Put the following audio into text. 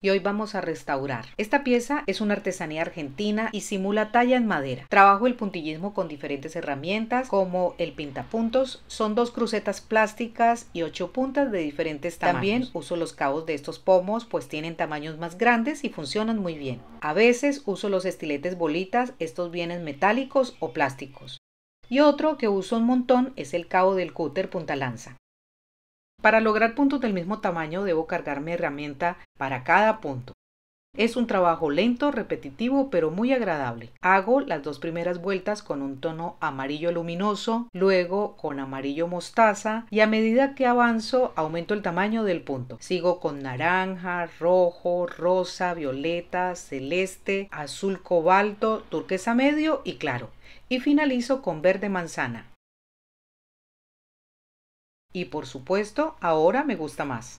y hoy vamos a restaurar. Esta pieza es una artesanía argentina y simula talla en madera. Trabajo el puntillismo con diferentes herramientas como el pintapuntos, son dos crucetas plásticas y ocho puntas de diferentes tamaños. También uso los cabos de estos pomos pues tienen tamaños más grandes y funcionan muy bien. A veces uso los estiletes bolitas, estos vienen metálicos o plásticos. Y otro que uso un montón es el cabo del cúter punta lanza. Para lograr puntos del mismo tamaño debo cargarme herramienta para cada punto. Es un trabajo lento, repetitivo, pero muy agradable. Hago las dos primeras vueltas con un tono amarillo luminoso, luego con amarillo mostaza y a medida que avanzo aumento el tamaño del punto. Sigo con naranja, rojo, rosa, violeta, celeste, azul cobalto, turquesa medio y claro. Y finalizo con verde manzana. Y por supuesto, ahora me gusta más.